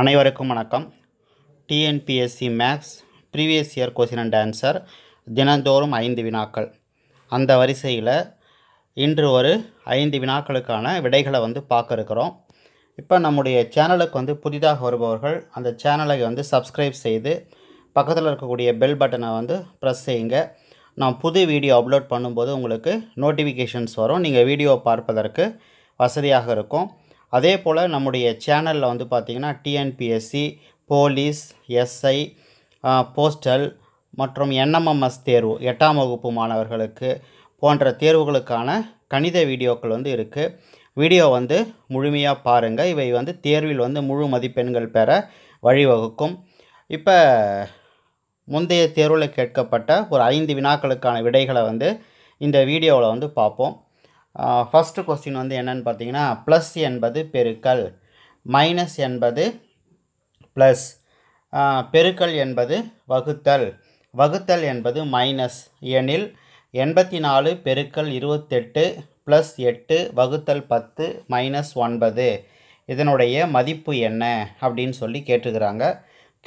அனைவருக்கும் வணக்கம் TNPSC maths previous year question and answer தினந்தோறும் ஐந்து வினாக்கள் அந்த வரிசையில் இன்று ஒரு ஐந்து வினாக்களுக்கான விடைகளை வந்து பார்க்க இருக்கிறோம் இப்போ நம்முடைய சேனலுக்கு வந்து புதிதாக வருபவர்கள் அந்த சேனலை வந்து சப்ஸ்கிரைப் செய்து பக்கத்தில் இருக்கக்கூடிய பெல் பட்டனை வந்து ப்ரெஸ் செய்யுங்க நான் புது வீடியோ அப்லோட் பண்ணும்போது உங்களுக்கு நோட்டிஃபிகேஷன்ஸ் வரும் நீங்கள் வீடியோ பார்ப்பதற்கு வசதியாக இருக்கும் அதே போல் நம்முடைய சேனலில் வந்து பார்த்திங்கன்னா டிஎன்பிஎஸ்சி போலீஸ் எஸ்ஐ போஸ்டல் மற்றும் என்எம்எம்எஸ் தேர்வு எட்டாம் வகுப்பு மாணவர்களுக்கு போன்ற தேர்வுகளுக்கான கணித வீடியோக்கள் வந்து இருக்குது வீடியோ வந்து முழுமையாக பாருங்கள் இவை வந்து தேர்வில் வந்து முழு மதிப்பெண்கள் பெற வழிவகுக்கும் இப்போ முந்தைய தேர்வில் கேட்கப்பட்ட ஒரு ஐந்து வினாக்களுக்கான விடைகளை வந்து இந்த வீடியோவில் வந்து பார்ப்போம் ஃபஸ்ட்டு கொஸ்டின் வந்து என்னென்னு பார்த்தீங்கன்னா ப்ளஸ் என்பது பெருக்கல் மைனஸ் என்பது ப்ளஸ் பெருக்கல் என்பது வகுத்தல் வகுத்தல் என்பது மைனஸ் எனில் எண்பத்தி நாலு பெருக்கல் இருபத்தெட்டு ப்ளஸ் எட்டு வகுத்தல் பத்து மைனஸ் ஒன்பது இதனுடைய மதிப்பு என்ன அப்படின்னு சொல்லி கேட்டுக்கிறாங்க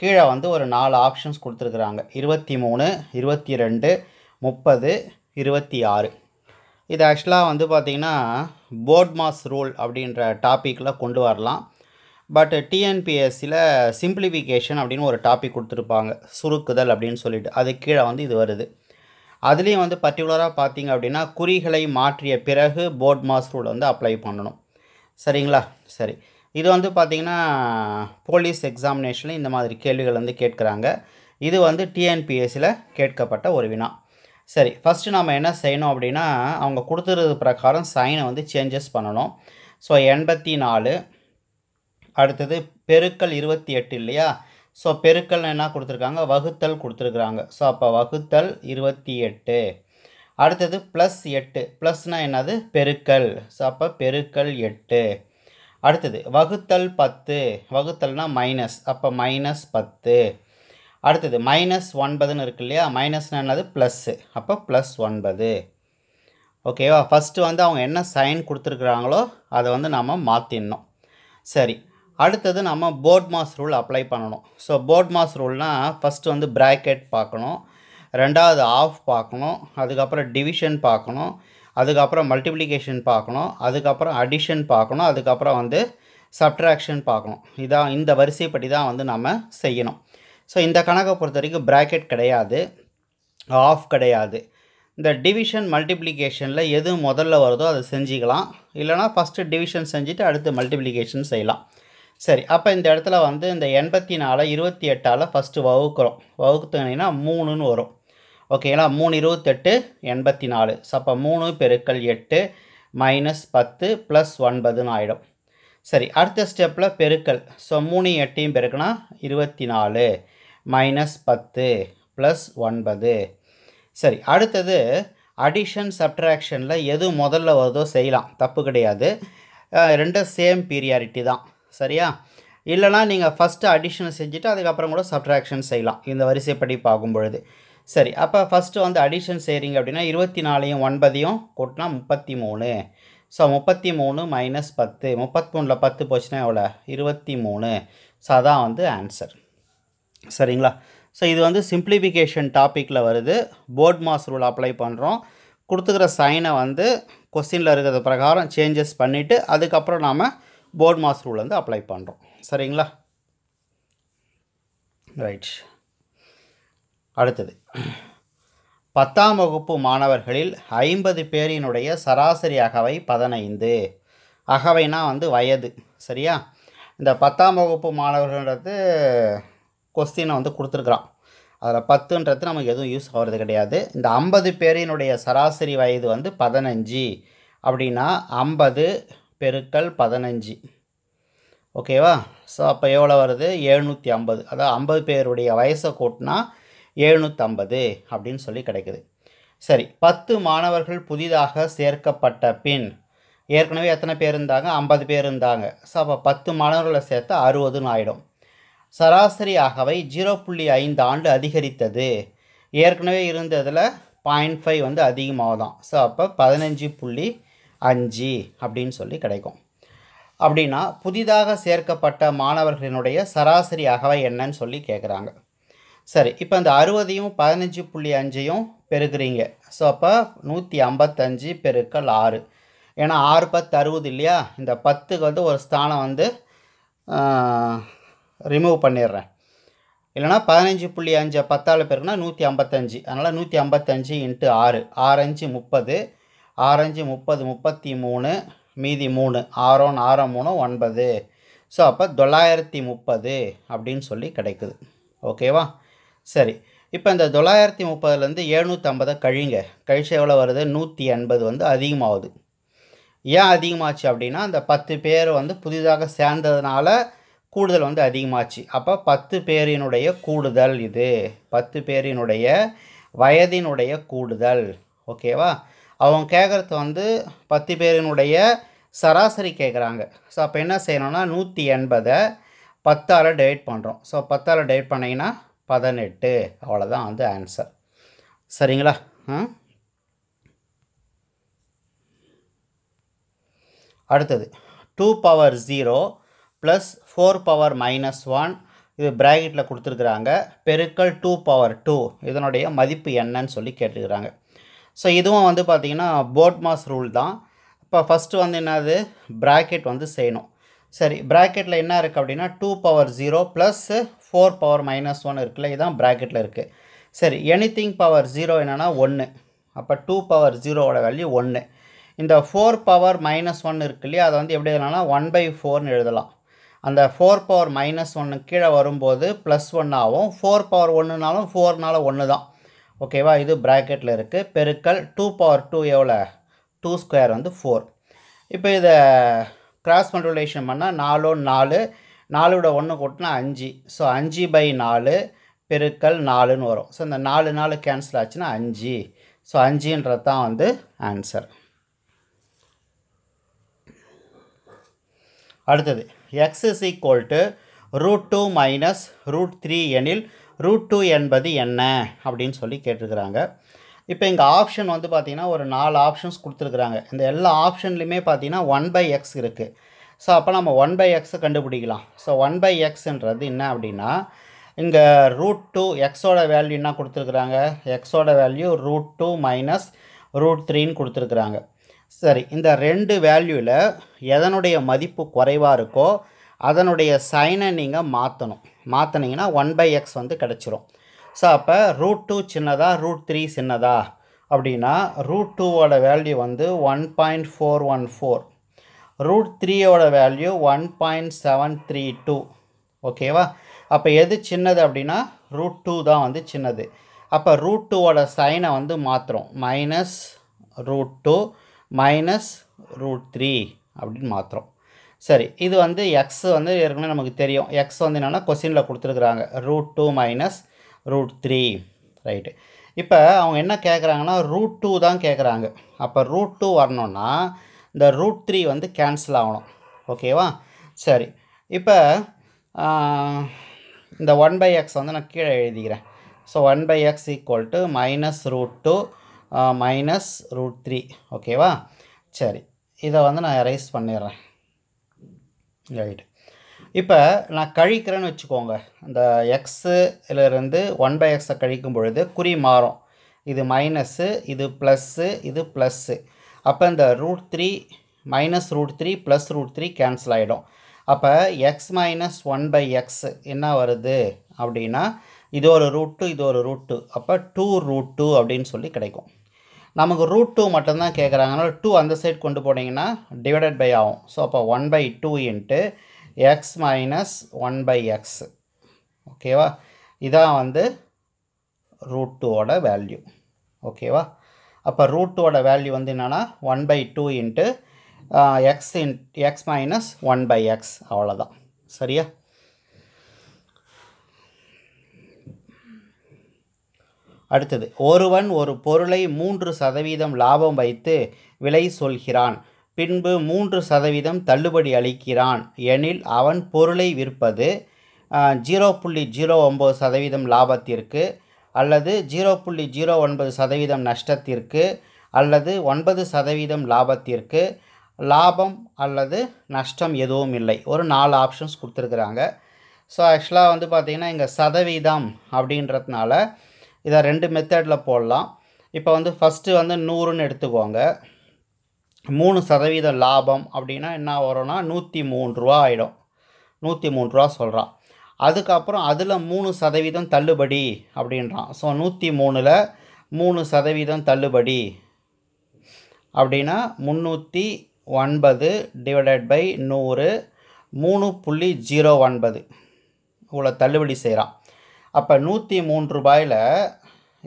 கீழே வந்து ஒரு நாலு ஆப்ஷன்ஸ் கொடுத்துருக்குறாங்க இருபத்தி மூணு இருபத்தி ரெண்டு முப்பது இருபத்தி ஆறு இது ஆக்சுவலாக வந்து பார்த்திங்கன்னா போர்ட் மாஸ் ரூல் அப்படின்ற டாப்பிக்கில் கொண்டு வரலாம் பட் டிஎன்பிஎஸ்சியில் சிம்பிளிஃபிகேஷன் அப்படின்னு ஒரு டாபிக் கொடுத்துருப்பாங்க சுருக்குதல் அப்படின்னு சொல்லிட்டு அது கீழே வந்து இது வருது அதுலேயும் வந்து பர்டிகுலராக பார்த்திங்க அப்படின்னா குறிகளை மாற்றிய பிறகு போர்ட் மாஸ் ரூல் வந்து அப்ளை பண்ணணும் சரிங்களா சரி இது வந்து பார்த்திங்கன்னா போலீஸ் எக்ஸாமினேஷனில் இந்த மாதிரி கேள்விகள் வந்து கேட்குறாங்க இது வந்து டிஎன்பிஎஸ்சியில் கேட்கப்பட்ட ஒரு வினா சரி ஃபஸ்ட்டு நம்ம என்ன செய்யணும் அப்படின்னா அவங்க கொடுத்துருது பிரகாரம் சைனை வந்து சேஞ்சஸ் பண்ணணும் ஸோ எண்பத்தி நாலு அடுத்தது பெருக்கல் இருபத்தி எட்டு இல்லையா ஸோ பெருக்கல் என்ன கொடுத்துருக்காங்க வகுத்தல் கொடுத்துருக்குறாங்க ஸோ அப்போ வகுத்தல் இருபத்தி எட்டு அடுத்தது ப்ளஸ் எட்டு ப்ளஸ்னால் என்னது பெருக்கல் ஸோ அப்போ பெருக்கல் எட்டு அடுத்தது வகுத்தல் பத்து வகுத்தல்னால் மைனஸ் அப்போ மைனஸ் பத்து அடுத்தது மைனஸ் ஒன்பதுன்னு இருக்கு இல்லையா மைனஸ்னால் என்னது ப்ளஸ்ஸு அப்போ ப்ளஸ் ஒன்பது ஓகேவா ஃபஸ்ட்டு வந்து அவங்க என்ன சைன் கொடுத்துருக்குறாங்களோ அதை வந்து நம்ம மாற்றிடணும் சரி அடுத்தது நம்ம போர்ட் மாஸ் ரூல் அப்ளை பண்ணணும் ஸோ போர்ட் மாஸ் ரூல்னால் ஃபஸ்ட்டு வந்து ப்ராக்கெட் பார்க்கணும் ரெண்டாவது ஆஃப் பார்க்கணும் அதுக்கப்புறம் டிவிஷன் பார்க்கணும் அதுக்கப்புறம் மல்டிப்ளிகேஷன் பார்க்கணும் அதுக்கப்புறம் அடிஷன் பார்க்கணும் அதுக்கப்புறம் வந்து சப்ட்ராக்ஷன் பார்க்கணும் இதான் இந்த வரிசைப்படி தான் வந்து நம்ம செய்யணும் ஸோ இந்த கணக்கை பொறுத்த வரைக்கும் ப்ராக்கெட் கிடையாது ஆஃப் கிடையாது இந்த டிவிஷன் மல்டிப்ளிகேஷனில் எது முதல்ல வருதோ அதை செஞ்சுக்கலாம் இல்லைனா ஃபஸ்ட்டு டிவிஷன் செஞ்சுட்டு அடுத்து மல்டிப்ளிகேஷன் செய்யலாம் சரி அப்போ இந்த இடத்துல வந்து இந்த எண்பத்தி நாலு இருபத்தி எட்டால் ஃபஸ்ட்டு வகுக்கிறோம் வகுத்துனா மூணுன்னு வரும் ஓகேங்களா மூணு இருபத்தெட்டு எண்பத்தி நாலு ஸோ அப்போ மூணு பெருக்கள் எட்டு மைனஸ் பத்து ப்ளஸ் ஒன்பதுன்னு ஆகிடும் சரி அடுத்த ஸ்டெப்பில் பெருக்கல் ஸோ மூணு எட்டையும் பெருக்கினா இருபத்தி நாலு மைனஸ் பத்து ப்ளஸ் ஒன்பது சரி அடுத்தது அடிஷன் சப்ட்ராக்ஷனில் எது முதல்ல வருதோ செய்யலாம் தப்பு கிடையாது ரெண்டும் சேம் பீரியாரிட்டி தான் சரியா இல்லைனா நீங்கள் ஃபஸ்ட்டு அடிஷனை செஞ்சுட்டு அதுக்கப்புறம் கூட சப்ட்ராக்ஷன் செய்யலாம் இந்த வரிசைப்படி பார்க்கும் பொழுது சரி அப்போ ஃபஸ்ட்டு வந்து அடிஷன் செய்கிறீங்க அப்படின்னா இருபத்தி நாலையும் ஒன்பதையும் கூட்டினா முப்பத்தி மூணு ஸோ முப்பத்தி மூணு மைனஸ் பத்து முப்பத்தி மூணில் பத்து போச்சுன்னா எவ்வளோ இருபத்தி மூணு ஸோ அதான் வந்து ஆன்சர் சரிங்களா ஸோ இது வந்து சிம்பிளிஃபிகேஷன் டாப்பிக்கில் வருது போர்ட் மாஸ் ரூல் அப்ளை பண்ணுறோம் கொடுத்துக்கிற சைனை வந்து கொஸ்டினில் இருக்கிற பிரகாரம் சேஞ்சஸ் பண்ணிவிட்டு அதுக்கப்புறம் நாம் போர்ட் மாஸ் ரூல் வந்து அப்ளை பண்ணுறோம் சரிங்களா ரைட் அடுத்தது பத்தாம் வகுப்பு மாணவர்களில் ஐம்பது பேரினுடைய சராசரி அகவை பதினைந்து அகவைனா வந்து வயது சரியா இந்த பத்தாம் வகுப்பு மாணவர்கள்ன்றது கொஸ்டினை வந்து கொடுத்துருக்குறான் அதில் பத்துன்றது நமக்கு எதுவும் யூஸ் ஆகிறது கிடையாது இந்த ஐம்பது பேரினுடைய சராசரி வயது வந்து பதினஞ்சு அப்படின்னா ஐம்பது பெருக்கள் பதினஞ்சு ஓகேவா ஸோ அப்போ எவ்வளோ வருது எழுநூற்றி ஐம்பது அதாவது ஐம்பது பேருடைய வயசை கூட்டினா எழுநூற்றம்பது அப்படின்னு சொல்லி கிடைக்குது சரி பத்து மாணவர்கள் புதிதாக சேர்க்கப்பட்ட பின் ஏற்கனவே எத்தனை பேர் இருந்தாங்க ஐம்பது பேர் இருந்தாங்க ஸோ அப்போ பத்து மாணவர்களை சேர்த்து அறுபதுன்னு ஆகிடும் சராசரியாகவை ஜீரோ புள்ளி ஐந்து ஆண்டு அதிகரித்தது ஏற்கனவே இருந்ததில் பாயிண்ட் ஃபைவ் வந்து அதிகமாக தான் ஸோ அப்போ பதினஞ்சு புள்ளி அஞ்சு அப்படின்னு சொல்லி கிடைக்கும் அப்படின்னா புதிதாக சேர்க்கப்பட்ட மாணவர்களினுடைய சராசரி அகவை என்னன்னு சொல்லி கேட்குறாங்க சரி இப்போ அந்த அறுபதையும் பதினஞ்சு புள்ளி அஞ்சையும் பெருக்கிறீங்க ஸோ அப்போ நூற்றி ஐம்பத்தஞ்சு பெருக்கல் ஆறு ஏன்னா ஆறு பத்து அறுபது இல்லையா இந்த பத்துக்கு வந்து ஒரு ஸ்தானம் வந்து ரிமூவ் பண்ணிடுறேன் இல்லைனா பதினஞ்சு புள்ளி அஞ்சு பத்தாலு பேருக்குனா நூற்றி ஐம்பத்தஞ்சு அதனால் நூற்றி ஐம்பத்தஞ்சு இன்ட்டு ஆறு ஆறஞ்சு முப்பது ஆறஞ்சு முப்பது முப்பத்தி மூணு மீதி மூணு ஆறோ ஆறோ மூணு ஒன்பது ஸோ அப்போ தொள்ளாயிரத்தி முப்பது அப்படின்னு சொல்லி கிடைக்குது ஓகேவா சரி இப்போ இந்த தொள்ளாயிரத்தி முப்பதுலேருந்து எழுநூற்றம்பதை கழிங்க கழிச்சு எவ்வளோ வருது நூற்றி எண்பது வந்து அதிகமாகுது ஏன் அதிகமாச்சு அப்படின்னா அந்த பத்து பேர் வந்து புதிதாக சேர்ந்ததுனால கூடுதல் வந்து அதிகமாச்சு அப்போ பத்து பேரினுடைய கூடுதல் இது பத்து பேரினுடைய வயதினுடைய கூடுதல் ஓகேவா அவங்க கேட்குறது வந்து பத்து பேரினுடைய சராசரி கேட்குறாங்க ஸோ அப்போ என்ன செய்யணும்னா நூற்றி எண்பதை பத்தால் டிவைட் பண்ணுறோம் ஸோ பத்தால் டிவைட் பண்ணிங்கன்னா பதினெட்டு அவ்வளோதான் வந்து ஆன்சர் சரிங்களா அடுத்தது two power zero plus four power minus one இது ப்ராக்கெட்டில் கொடுத்துருக்குறாங்க பெருக்கல் டூ பவர் டூ இதனுடைய மதிப்பு என்னன்னு சொல்லி கேட்டுருக்குறாங்க ஸோ இதுவும் வந்து பார்த்திங்கன்னா மாஸ் ரூல் தான் இப்போ ஃபஸ்ட்டு வந்து என்னது ப்ராக்கெட் வந்து செய்யணும் சரி ப்ராக்கெட்டில் என்ன இருக்குது அப்படின்னா two power zero plus four power minus one இருக்குல்ல இதுதான் ப்ராக்கெட்டில் இருக்குது சரி எனித்திங் பவர் ஜீரோ என்னென்னா ஒன்று அப்போ டூ பவர் ஜீரோவோட வேல்யூ ஒன்று இந்த ஃபோர் பவர் மைனஸ் ஒன் இருக்கு இல்லையா அதை வந்து எப்படி எழுதலாம்னா ஒன் பை ஃபோர்னு எழுதலாம் அந்த ஃபோர் பவர் மைனஸ் ஒன்று கீழே வரும்போது ப்ளஸ் ஒன் ஆகும் ஃபோர் பவர் ஒன்றுனாலும் ஃபோர்னால் ஒன்று தான் ஓகேவா இது ப்ராக்கெட்டில் இருக்குது பெருக்கல் டூ பவர் டூ எவ்வளோ டூ ஸ்கொயர் வந்து ஃபோர் இப்போ இதை கிராஸ் மல்டிபிளேஷன் பண்ணால் நாலு நாலு நாலோட ஒன்று கூட்டினா அஞ்சு ஸோ அஞ்சு பை நாலு பெருக்கல் நாலுன்னு வரும் ஸோ இந்த நாலு நாலு கேன்சல் ஆச்சுன்னா அஞ்சு ஸோ அஞ்சுன்றது தான் வந்து ஆன்சர் அடுத்தது X is equal to root two minus root three எனில் ரூட் டூ என்பது என்ன அப்படின்னு சொல்லி கேட்டிருக்கிறாங்க இப்போ இங்கே ஆப்ஷன் வந்து பார்த்தீங்கன்னா ஒரு நாலு ஆப்ஷன்ஸ் கொடுத்துருக்குறாங்க இந்த எல்லா ஆப்ஷன்லையுமே பார்த்தீங்கன்னா ஒன் பை எக்ஸ் இருக்குது ஸோ அப்போ நம்ம ஒன் பை எக்ஸை கண்டுபிடிக்கலாம் ஸோ ஒன் பை எக்ஸுன்றது என்ன அப்படின்னா இங்கே ரூட் டூ எக்ஸோட வேல்யூ என்ன கொடுத்துருக்குறாங்க எக்ஸோட value root two minus root த்ரீன்னு கொடுத்துருக்குறாங்க சரி இந்த ரெண்டு வேல்யூவில் எதனுடைய மதிப்பு குறைவாக இருக்கோ அதனுடைய சைனை நீங்கள் மாற்றணும் மாற்றினீங்கன்னா ஒன் பை எக்ஸ் வந்து கிடச்சிரும் ஸோ அப்போ ரூட் டூ சின்னதா ரூட் த்ரீ சின்னதா அப்படின்னா ரூட் டூவோட வேல்யூ வந்து one point four one four root த்ரீயோட value one point seven three two ஓகேவா அப்போ எது சின்னது அப்படின்னா ரூட் டூ தான் வந்து சின்னது அப்போ ரூட் டூவோட சைனை வந்து மாற்றுறோம் minus root two minus root three அப்படின்னு மாத்திரம் சரி இது வந்து எக்ஸ் வந்து ஏற்கனவே நமக்கு தெரியும் எக்ஸ் வந்து என்னென்னா கொஸ்டினில் கொடுத்துருக்குறாங்க root two minus root three right இப்போ அவங்க என்ன கேட்குறாங்கன்னா ரூட் டூ தான் கேட்குறாங்க அப்போ ரூட் டூ வரணுன்னா இந்த ரூட் த்ரீ வந்து கேன்சல் ஆகணும் ஓகேவா சரி இப்போ இந்த ஒன் பை எக்ஸ் வந்து நான் கீழே எழுதிக்கிறேன் so one by x equal to minus root two minus root three ஓகேவா சரி இதை வந்து நான் எரைஸ் பண்ணிடுறேன் ரைட் இப்போ நான் கழிக்கிறேன்னு வச்சுக்கோங்க இந்த எக்ஸுலேருந்து ஒன் பை எக்ஸை கழிக்கும் பொழுது குறி மாறும் இது மைனஸ்ஸு இது ப்ளஸ்ஸு இது ப்ளஸ்ஸு அப்போ இந்த root three minus root three plus root three cancel ஆகிடும் அப்போ x minus one by x என்ன வருது அப்படின்னா இது ஒரு ரூட் டூ இது ஒரு ரூட் டூ அப்போ டூ ரூட் டூ அப்படின்னு சொல்லி கிடைக்கும் நமக்கு ரூட் டூ மட்டும்தான் கேட்குறாங்க அதனால் டூ அந்த சைட் கொண்டு போனீங்கன்னா டிவைடட் பை ஆகும் ஸோ அப்போ one by two into x minus one by x ஓகேவா இதான் வந்து ரூட் டூவோட வேல்யூ ஓகேவா அப்போ ரூட் டூவோட வேல்யூ வந்து என்னென்னா one by two into x in x minus one by x அவ்வளோதான் சரியா அடுத்தது ஒருவன் ஒரு பொருளை மூன்று சதவீதம் லாபம் வைத்து விலை சொல்கிறான் பின்பு மூன்று சதவீதம் தள்ளுபடி அளிக்கிறான் எனில் அவன் பொருளை விற்பது ஜீரோ புள்ளி ஜீரோ ஒம்பது சதவீதம் லாபத்திற்கு அல்லது ஜீரோ புள்ளி ஜீரோ ஒன்பது சதவீதம் நஷ்டத்திற்கு அல்லது ஒன்பது சதவீதம் லாபத்திற்கு லாபம் அல்லது நஷ்டம் எதுவும் இல்லை ஒரு நாலு ஆப்ஷன்ஸ் கொடுத்துருக்குறாங்க ஸோ ஆக்சுவலாக வந்து பார்த்திங்கன்னா இங்கே சதவீதம் அப்படின்றதுனால இதை ரெண்டு மெத்தடில் போடலாம் இப்போ வந்து ஃபஸ்ட்டு வந்து நூறுன்னு எடுத்துக்கோங்க மூணு சதவீதம் லாபம் அப்படின்னா என்ன வரும்னா நூற்றி மூணு ரூபா ஆகிடும் நூற்றி மூணு ரூபா சொல்கிறான் அதுக்கப்புறம் அதில் மூணு சதவீதம் தள்ளுபடி அப்படின்றான் ஸோ நூற்றி மூணில் மூணு சதவீதம் தள்ளுபடி அப்படின்னா முந்நூற்றி ஒன்பது டிவைடட் பை நூறு மூணு புள்ளி ஜீரோ ஒன்பது இவ்வளோ தள்ளுபடி செய்கிறான் அப்போ நூற்றி மூன்று ரூபாயில்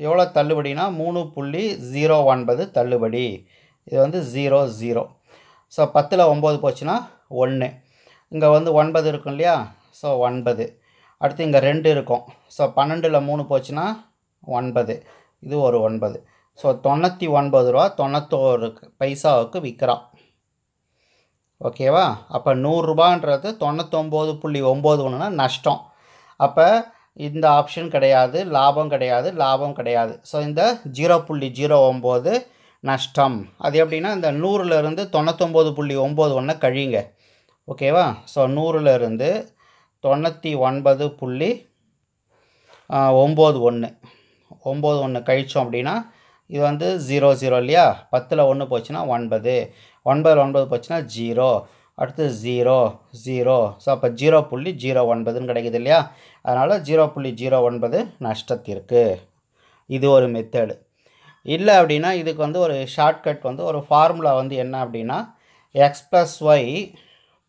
எவ்வளோ தள்ளுபடினா மூணு புள்ளி ஜீரோ ஒன்பது தள்ளுபடி இது வந்து ஜீரோ ஜீரோ ஸோ பத்தில் ஒம்பது போச்சுன்னா ஒன்று இங்கே வந்து ஒன்பது இருக்கும் இல்லையா ஸோ ஒன்பது அடுத்து இங்கே ரெண்டு இருக்கும் ஸோ பன்னெண்டில் மூணு போச்சுன்னா ஒன்பது இது ஒரு ஒன்பது ஸோ தொண்ணூற்றி ஒன்பது ரூபா தொண்ணூத்தோரு பைசாவுக்கு விற்கிறான் ஓகேவா அப்போ நூறுரூபான்றது தொண்ணூத்தொம்பது புள்ளி ஒம்பது ஒன்றுனா நஷ்டம் அப்போ இந்த ஆப்ஷன் கிடையாது லாபம் கிடையாது லாபம் கிடையாது ஸோ இந்த ஜீரோ புள்ளி ஜீரோ ஒம்பது நஷ்டம் அது எப்படின்னா இந்த நூறுலேருந்து தொண்ணூத்தொம்பது புள்ளி ஒம்பது ஒன்று கழிங்க ஓகேவா ஸோ நூறுலேருந்து தொண்ணூற்றி ஒன்பது புள்ளி ஒம்பது ஒன்று ஒம்பது ஒன்று கழித்தோம் அப்படின்னா இது வந்து ஜீரோ ஜீரோ இல்லையா பத்தில் ஒன்று போச்சுன்னா ஒன்பது ஒன்பதில் ஒன்பது போச்சுன்னா ஜீரோ அடுத்து ஜீரோ ஜீரோ ஸோ அப்போ ஜீரோ புள்ளி ஜீரோ ஒன்பதுன்னு கிடைக்குது இல்லையா அதனால் ஜீரோ புள்ளி ஜீரோ ஒன்பது நஷ்டத்திற்கு இது ஒரு மெத்தடு இல்லை அப்படின்னா இதுக்கு வந்து ஒரு ஷார்ட்கட் வந்து ஒரு ஃபார்முலா வந்து என்ன அப்படின்னா x plus y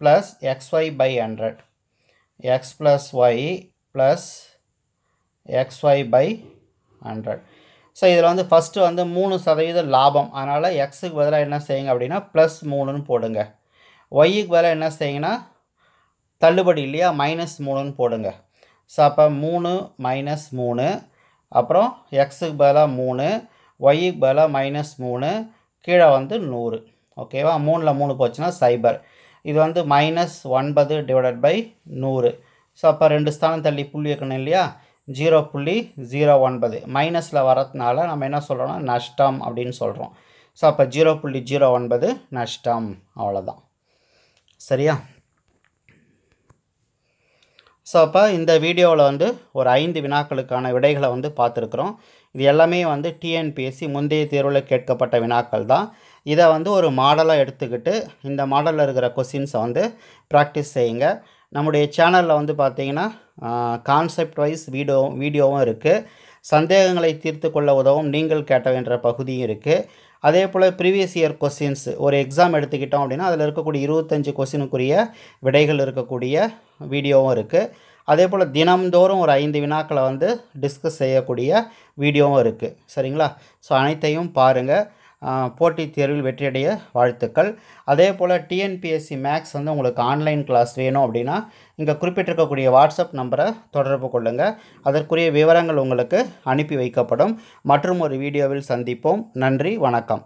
plus x y by hundred x plus y plus x y by hundred so இதில் வந்து ஃபஸ்ட்டு வந்து மூணு சதவீத லாபம் அதனால் எக்ஸுக்கு பதிலாக என்ன செய்யுங்க அப்படின்னா ப்ளஸ் மூணுன்னு போடுங்க ஒய்க்கு வேலை என்ன செய்யுங்கன்னா தள்ளுபடி இல்லையா மைனஸ் மூணுன்னு போடுங்க ஸோ அப்போ மூணு மைனஸ் மூணு அப்புறம் எக்ஸுக்கு பதிலாக மூணு ஒய்யுக்கு பதிலாக மைனஸ் மூணு கீழே வந்து நூறு ஓகேவா மூணில் மூணு போச்சுன்னா சைபர் இது வந்து மைனஸ் ஒன்பது டிவைடட் பை நூறு ஸோ அப்போ ரெண்டு ஸ்தானம் தள்ளி புள்ளி இருக்கணும் இல்லையா ஜீரோ புள்ளி ஜீரோ ஒன்பது மைனஸில் வரதுனால நம்ம என்ன சொல்கிறோன்னா நஷ்டம் அப்படின்னு சொல்கிறோம் ஸோ அப்போ ஜீரோ புள்ளி ஜீரோ ஒன்பது நஷ்டம் அவ்வளோதான் சரியா ஸோ அப்போ இந்த வீடியோவில் வந்து ஒரு ஐந்து வினாக்களுக்கான விடைகளை வந்து பார்த்துருக்குறோம் இது எல்லாமே வந்து டிஎன்பிஎஸ்சி முந்தைய தேர்வில் கேட்கப்பட்ட வினாக்கள் தான் இதை வந்து ஒரு மாடலாக எடுத்துக்கிட்டு இந்த மாடலில் இருக்கிற கொஸ்டின்ஸை வந்து ப்ராக்டிஸ் செய்யுங்க நம்முடைய சேனலில் வந்து பார்த்திங்கன்னா கான்செப்ட் வைஸ் வீடியோ வீடியோவும் இருக்குது சந்தேகங்களை தீர்த்து கொள்ள உதவும் நீங்கள் கேட்ட கேட்டவேன்ற பகுதியும் இருக்குது அதே போல் ப்ரீவியஸ் இயர் கொஸ்டின்ஸ் ஒரு எக்ஸாம் எடுத்துக்கிட்டோம் அப்படின்னா அதில் இருக்கக்கூடிய இருபத்தஞ்சி கொஸ்டினுக்குரிய விடைகள் இருக்கக்கூடிய வீடியோவும் இருக்குது அதே போல் தினம்தோறும் ஒரு ஐந்து வினாக்களை வந்து டிஸ்கஸ் செய்யக்கூடிய வீடியோவும் இருக்குது சரிங்களா ஸோ அனைத்தையும் பாருங்கள் போட்டித் தேர்வில் வெற்றியடைய வாழ்த்துக்கள் அதே போல் டிஎன்பிஎஸ்சி மேக்ஸ் வந்து உங்களுக்கு ஆன்லைன் கிளாஸ் வேணும் அப்படின்னா இங்கே குறிப்பிட்டிருக்கக்கூடிய வாட்ஸ்அப் நம்பரை தொடர்பு கொள்ளுங்கள் அதற்குரிய விவரங்கள் உங்களுக்கு அனுப்பி வைக்கப்படும் மற்றும் ஒரு வீடியோவில் சந்திப்போம் நன்றி வணக்கம்